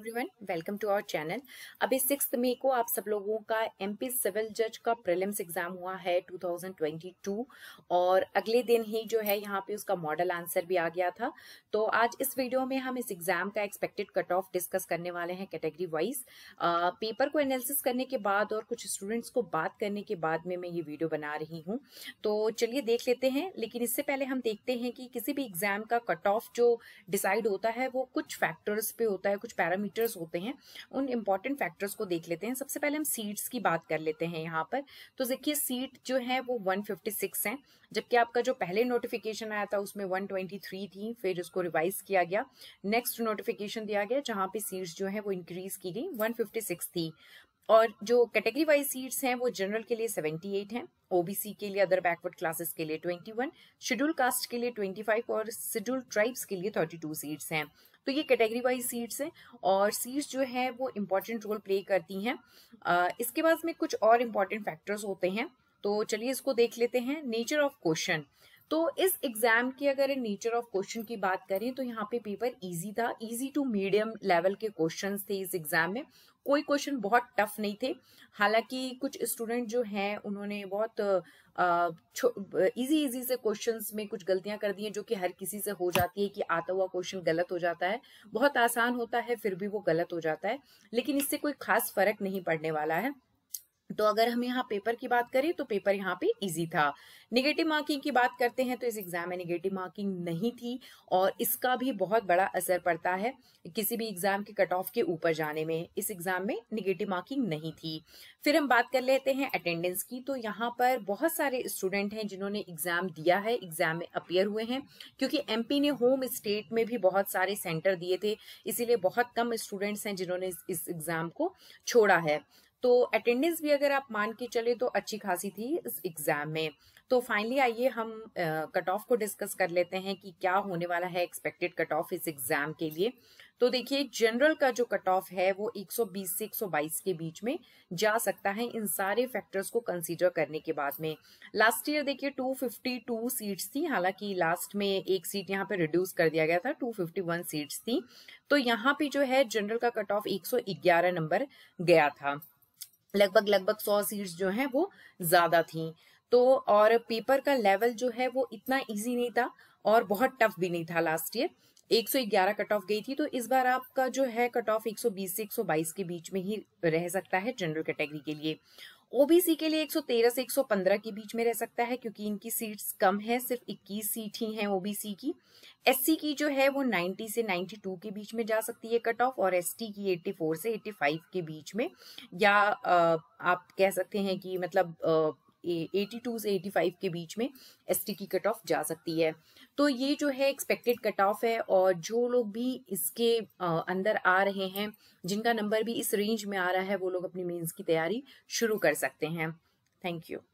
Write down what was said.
everyone welcome to our channel अभी six मई को आप सब लोगों का एमपी सिविल जज का प्रीलिम्स एग्जाम हुआ है 2022 और अगले दिन ही जो है यहाँ पे उसका मॉडल आंसर भी आ गया था तो आज इस वीडियो में हम इस एग्जाम का एक्सपेक्टेड कट ऑफ डिस्कस करने वाले हैं कैटेगरी वाइज पेपर को एनालिसिस करने के बाद और कुछ स्टूडेंट्स को बात करने के बाद में मैं ये वीडियो बना रही हूँ तो चलिए देख लेते हैं लेकिन इससे पहले हम देखते हैं कि किसी भी एग्जाम का कट ऑफ जो डिसाइड होता है वो कुछ फैक्टर्स पे होता है कुछ पैरामीटर पैरामीटर्स होते हैं उन इम्पॉर्टेंट फैक्टर्स को देख लेते हैं सबसे पहले हम सीट्स की बात कर लेते हैं यहाँ पर तो देखिए सीट जो है वो 156 है जबकि आपका जो पहले नोटिफिकेशन आया था उसमें 123 थी फिर उसको रिवाइज किया गया नेक्स्ट नोटिफिकेशन दिया गया जहाँ पे सीट्स जो है वो इंक्रीज की गई वन थी और जो कैटेगरी वाइज सीट्स हैं वो जनरल के लिए 78 हैं ओबीसी के लिए अदर बैकवर्ड क्लासेस के लिए 21 वन शेड्यूल कास्ट के लिए 25 और शेड्यूल ट्राइब्स के लिए 32 सीट्स हैं तो ये कैटेगरी वाइज सीड्स हैं और सीड्स जो है वो इम्पॉर्टेंट रोल प्ले करती हैं इसके बाद में कुछ और इम्पॉर्टेंट फैक्टर्स होते हैं तो चलिए इसको देख लेते हैं नेचर ऑफ क्वेश्चन तो इस एग्जाम की अगर नेचर ऑफ क्वेश्चन की बात करें तो यहाँ पे पेपर इजी था इजी टू मीडियम लेवल के क्वेश्चंस थे इस एग्जाम में कोई क्वेश्चन बहुत टफ नहीं थे हालांकि कुछ स्टूडेंट जो हैं उन्होंने बहुत इजी इजी से क्वेश्चंस में कुछ गलतियां कर दी हैं जो कि हर किसी से हो जाती है कि आता हुआ क्वेश्चन गलत हो जाता है बहुत आसान होता है फिर भी वो गलत हो जाता है लेकिन इससे कोई खास फर्क नहीं पड़ने वाला है तो अगर हम यहाँ पेपर की बात करें तो पेपर यहाँ पे इजी था निगेटिव मार्किंग की बात करते हैं तो इस एग्जाम में निगेटिव मार्किंग नहीं थी और इसका भी बहुत बड़ा असर पड़ता है किसी भी एग्जाम के कट ऑफ के ऊपर जाने में इस एग्जाम में निगेटिव मार्किंग नहीं थी फिर हम बात कर लेते हैं अटेंडेंस की तो यहाँ पर बहुत सारे स्टूडेंट हैं जिन्होंने एग्जाम दिया है एग्जाम में अपियर हुए हैं क्योंकि एम ने होम स्टेट में भी बहुत सारे सेंटर दिए थे इसीलिए बहुत कम स्टूडेंट्स हैं जिन्होंने इस एग्जाम को छोड़ा है तो अटेंडेंस भी अगर आप मान के चले तो अच्छी खासी थी इस एग्जाम में तो फाइनली आइए हम कट ऑफ को डिस्कस कर लेते हैं कि क्या होने वाला है एक्सपेक्टेड कट ऑफ इस एग्जाम के लिए तो देखिए जनरल का जो कट ऑफ है वो 120 से 122 के बीच में जा सकता है इन सारे फैक्टर्स को कंसीडर करने के बाद में लास्ट ईयर देखिए 252 सीट्स थी हालांकि लास्ट में एक सीट यहाँ पे रिड्यूस कर दिया गया था 251 सीट्स थी तो यहाँ पे जो है जनरल का कट ऑफ 111 नंबर गया था लगभग लगभग सौ सीट्स जो हैं वो ज्यादा थी तो और पेपर का लेवल जो है वो इतना इजी नहीं था और बहुत टफ भी नहीं था लास्ट ईयर 111 कट ऑफ गई थी तो इस बार आपका जो है कट ऑफ 120 से 122 के बीच में ही रह सकता है जनरल कैटेगरी के लिए ओबीसी के लिए 113 से 115 के बीच में रह सकता है क्योंकि इनकी सीट्स कम है सिर्फ 21 सीट ही हैं ओबीसी की एससी की जो है वो 90 से 92 के बीच में जा सकती है कट ऑफ और एसटी की 84 से 85 के बीच में या आप कह सकते हैं कि मतलब एटी टू से एटी फाइव के बीच में एस की कट ऑफ जा सकती है तो ये जो है एक्सपेक्टेड कट ऑफ है और जो लोग भी इसके अंदर आ रहे हैं जिनका नंबर भी इस रेंज में आ रहा है वो लोग अपनी मेंस की तैयारी शुरू कर सकते हैं थैंक यू